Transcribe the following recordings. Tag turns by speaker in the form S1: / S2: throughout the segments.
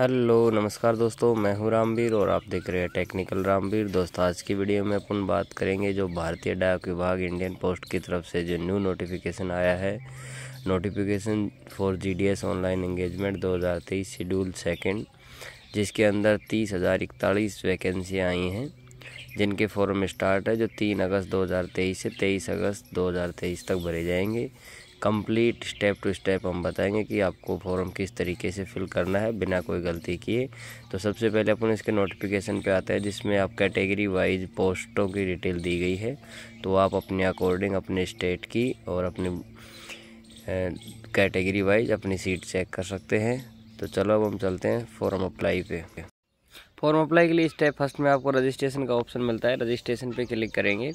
S1: hello नमस्कार दोस्तों मैं हूं रामवीर और आप देख रहे हैं टेक्निकल रामवीर दोस्तों आज की वीडियो में अपन बात करेंगे जो भारतीय डाक विभाग इंडियन पोस्ट की तरफ से जो न्यू नोटिफिकेशन आया है notification for GDS online engagement 2023 schedule second जिसके अंदर तीस हज़ार इकतालीस वैकेंसियाँ आई हैं जिनके फॉर्म स्टार्ट है जो तीन अगस्त दो से तेईस अगस्त दो तक भरे जाएंगे कंप्लीट स्टेप टू स्टेप हम बताएंगे कि आपको फॉर्म किस तरीके से फिल करना है बिना कोई गलती किए तो सबसे पहले अपन इसके नोटिफिकेशन पे आते हैं जिसमें आप कैटेगरी वाइज पोस्टों की डिटेल दी गई है तो आप अपने अकॉर्डिंग अपने स्टेट की और अपने कैटेगरी वाइज अपनी सीट चेक कर सकते हैं तो चलो अब हम चलते हैं फॉर्म अप्लाई पे फॉर्म अप्लाई के लिए स्टेप फर्स्ट में आपको रजिस्ट्रेशन का ऑप्शन मिलता है रजिस्ट्रेशन पे क्लिक करेंगे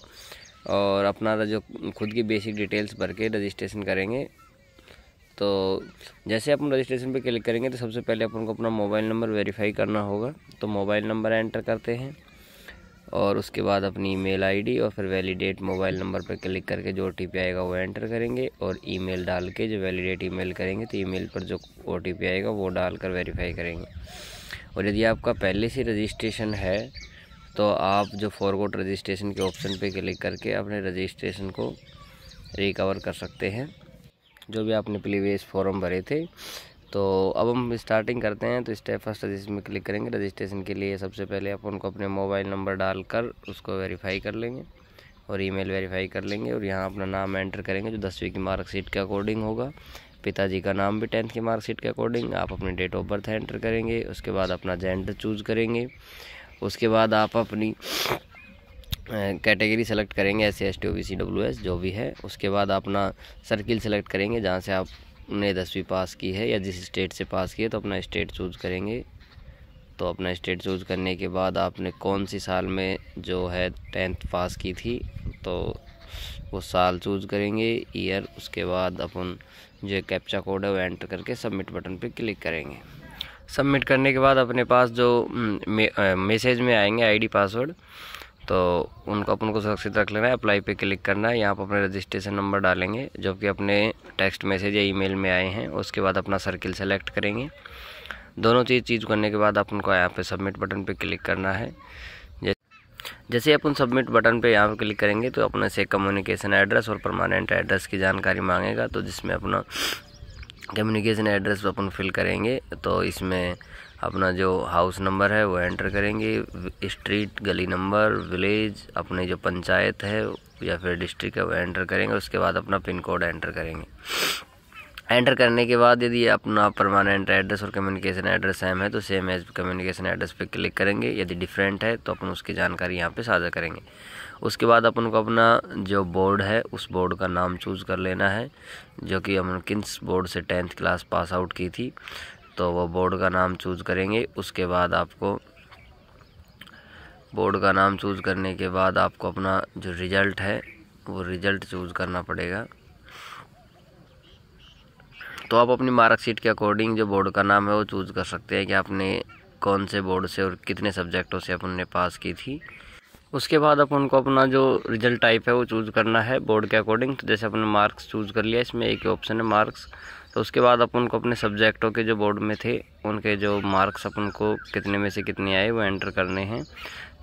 S1: और अपना जो खुद की बेसिक डिटेल्स भर के रजिस्ट्रेशन करेंगे तो जैसे अपन रजिस्ट्रेशन पे क्लिक करेंगे तो सबसे पहले अपन को अपना मोबाइल नंबर वेरीफाई करना होगा तो मोबाइल नंबर एंटर करते हैं और उसके बाद अपनी ईमेल आईडी और फिर वैलिडेट मोबाइल नंबर पर क्लिक करके जो ओ आएगा वो एंटर करेंगे और ईमेल डाल के जो वैलिडेट ईमेल करेंगे तो ईमेल पर जो ओ आएगा वो डाल कर वेरीफाई करेंगे और यदि आपका पहले से रजिस्ट्रेशन है तो आप जो फॉरगोट रजिस्ट्रेशन के ऑप्शन पे क्लिक करके अपने रजिस्ट्रेशन को रिकवर कर सकते हैं जो भी आपने प्रीवियस फॉर्म भरे थे तो अब हम स्टार्टिंग करते हैं तो स्टेप फर्स्ट में क्लिक करेंगे रजिस्ट्रेशन के लिए सबसे पहले आप उनको अपने मोबाइल नंबर डालकर उसको वेरीफाई कर लेंगे और ईमेल वेरीफाई कर लेंगे और यहाँ अपना नाम एंटर करेंगे जो दसवीं की मार्कशीट के अकॉर्डिंग होगा पिताजी का नाम भी टेंथ की मार्कशीट के अकॉर्डिंग आप अपनी डेट ऑफ बर्थ एंटर करेंगे उसके बाद अपना जेंडर चूज़ करेंगे उसके बाद आप अपनी कैटेगरी सेलेक्ट करेंगे S C S T O C W S जो भी है उसके बाद अपना सर्किल सेलेक्ट करेंगे जहाँ से आपने दसवीं पास की है या जिस स्टेट से पास की है तो अपना स्टेट चूज़ करेंगे तो अपना स्टेट चूज़ करने के बाद आपने कौन सी साल में जो है टेंथ पास की थी तो वो साल चूज़ करेंगे ईयर उसके बाद अपन जो कैप्चा कोड है वो एंटर करके सबमिट बटन पे क्लिक करेंगे सबमिट करने के बाद अपने पास जो हम्म, मैसेज में आएंगे आईडी पासवर्ड तो उनको अपन को सुरक्षित रख लेना है अप्लाई पे क्लिक करना है यहाँ पर अपने रजिस्ट्रेशन नंबर डालेंगे जो कि अपने टेक्स्ट मैसेज या ईमेल में आए हैं उसके बाद अपना सर्किल सेलेक्ट करेंगे दोनों चीज़ चीज़ करने के बाद अपन को यहाँ पे सबमिट बटन पे क्लिक करना है जैसे अपन सबमिट बटन पे यहाँ पे क्लिक करेंगे तो अपने से कम्युनिकेशन एड्रेस और परमानेंट एड्रेस की जानकारी मांगेगा तो जिसमें अपना कम्युनिकेशन एड्रेस अपन फिल करेंगे तो इसमें अपना जो हाउस नंबर है वो एंटर करेंगे स्ट्रीट गली नंबर विलेज अपनी जो पंचायत है या फिर डिस्ट्रिक्ट है वो एंटर करेंगे उसके बाद अपना पिन कोड एंटर करेंगे एंटर करने के बाद यदि अपना परमानेंट एड्रेस और कम्युनिकेशन एड्रेस सेम है तो सेम एज कम्युनिकेशन एड्रेस पे क्लिक करेंगे यदि डिफरेंट है तो अपन उसकी जानकारी यहाँ पे साझा करेंगे उसके बाद अपन को अपना जो बोर्ड है उस बोर्ड का नाम चूज़ कर लेना है जो कि हमने किन्स बोर्ड से टेंथ क्लास पास आउट की थी तो वो बोर्ड का नाम चूज़ करेंगे उसके बाद आपको बोर्ड का नाम चूज़ करने के बाद आपको अपना जो रिज़ल्ट है वो रिज़ल्ट चूज़ करना पड़ेगा तो आप अपनी मार्कशीट के अकॉर्डिंग जो बोर्ड का नाम है वो चूज़ कर सकते हैं कि आपने कौन से बोर्ड से और कितने सब्जेक्टों से अपन ने पास की थी उसके बाद अपन को अपना जो रिजल्ट टाइप है वो चूज़ करना है बोर्ड के अकॉर्डिंग तो जैसे अपने मार्क्स चूज़ कर लिया इसमें एक ही ऑप्शन है मार्क्स तो उसके बाद अपन को अपने सब्जेक्टों के जो बोर्ड में थे उनके जो मार्क्स अपन को कितने में से कितने आए वो एंटर करने हैं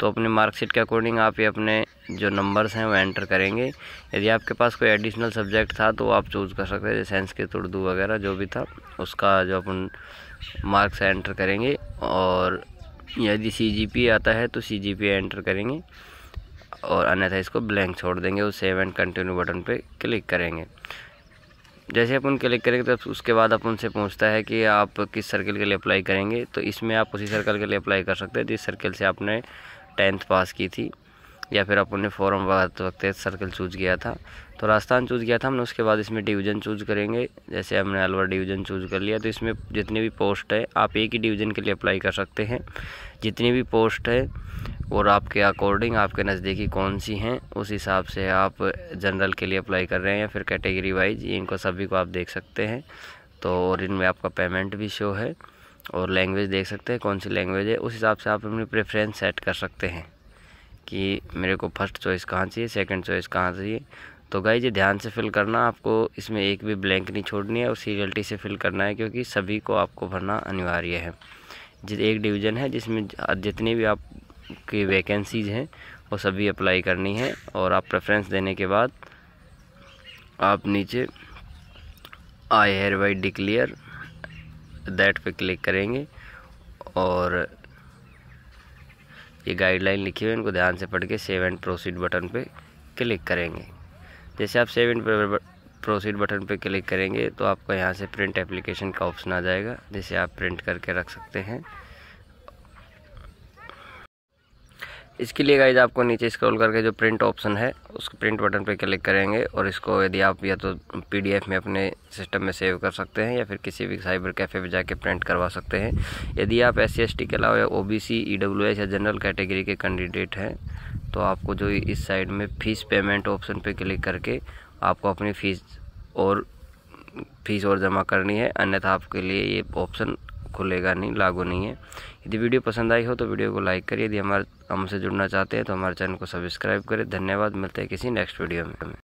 S1: तो अपने मार्कशीट के अकॉर्डिंग आप ये अपने जो नंबर्स हैं वो एंटर करेंगे यदि आपके पास कोई एडिशनल सब्जेक्ट था तो आप चूज़ कर सकते हैं जैसे संस्कृत उर्दू वगैरह जो भी था उसका जो अपन मार्क्स एंटर करेंगे और यदि सी आता है तो सी एंटर करेंगे और अन्यथा इसको ब्लैंक छोड़ देंगे और सेव एंड कंटिन्यू बटन पे क्लिक करेंगे जैसे अपन क्लिक करेंगे तो उसके बाद अपन से पूछता है कि आप किस सर्कल के लिए अप्लाई करेंगे तो इसमें आप उसी सर्कल के लिए अप्लाई कर सकते हैं जिस सर्कल से आपने टेंथ पास की थी या फिर अपन ने फॉरम भरते तो वक्त सर्कल चूज किया था तो राजस्थान चूज किया था हमने उसके बाद इसमें डिवीज़न चूज करेंगे जैसे हमने अलवर डिवीज़न चूज कर लिया तो इसमें जितनी भी पोस्ट है आप एक ही डिवीज़न के लिए अप्लाई कर सकते हैं जितनी भी पोस्ट है और आपके अकॉर्डिंग आपके नज़दीकी कौन सी हैं उस हिसाब से आप जनरल के लिए अप्लाई कर रहे हैं या फिर कैटेगरी वाइज इनको सभी को आप देख सकते हैं तो और इनमें आपका पेमेंट भी शो है और लैंग्वेज देख सकते हैं कौन सी लैंग्वेज है उस हिसाब से आप अपनी प्रेफरेंस सेट कर सकते हैं कि मेरे को फर्स्ट चॉइस कहाँ चाहिए सेकंड चॉइस कहाँ चाहिए तो गाइज ये ध्यान से फिल करना आपको इसमें एक भी ब्लैंक नहीं छोड़नी है और सीरियल्टी से फिल करना है क्योंकि सभी को आपको भरना अनिवार्य है जिस एक डिवीज़न है जिसमें जितनी भी आपकी वैकेंसीज़ हैं वो सभी अप्लाई करनी है और आप प्रेफरेंस देने के बाद आप नीचे I hereby declare that पे क्लिक करेंगे और ये गाइडलाइन लिखी हुई है इनको ध्यान से पढ़ के सेव एंड प्रोसीड बटन पे क्लिक करेंगे जैसे आप सेव एंड प्रोसीड बटन पे क्लिक करेंगे तो आपको यहाँ से प्रिंट एप्लीकेशन का ऑप्शन आ जाएगा जिसे आप प्रिंट करके रख सकते हैं इसके लिए गाइज आपको नीचे स्क्रॉल करके जो प्रिंट ऑप्शन है उस प्रिंट बटन पर क्लिक करेंगे और इसको यदि आप या तो पीडीएफ में अपने सिस्टम में सेव कर सकते हैं या फिर किसी भी साइबर कैफ़े पर जाके प्रिंट करवा सकते हैं यदि आप एस सी के अलावा O B C E W S या जनरल कैटेगरी e के कैंडिडेट हैं तो आपको जो इस साइड में फ़ीस पेमेंट ऑप्शन पर क्लिक करके आपको अपनी फ़ीस और फीस और जमा करनी है अन्यथा आपके लिए ये ऑप्शन खुलेगा नहीं लागू नहीं है यदि वीडियो पसंद आई हो तो वीडियो को लाइक करिए यदि हमारे हमसे जुड़ना चाहते हैं तो हमारे चैनल को सब्सक्राइब करें धन्यवाद मिलते हैं किसी नेक्स्ट वीडियो में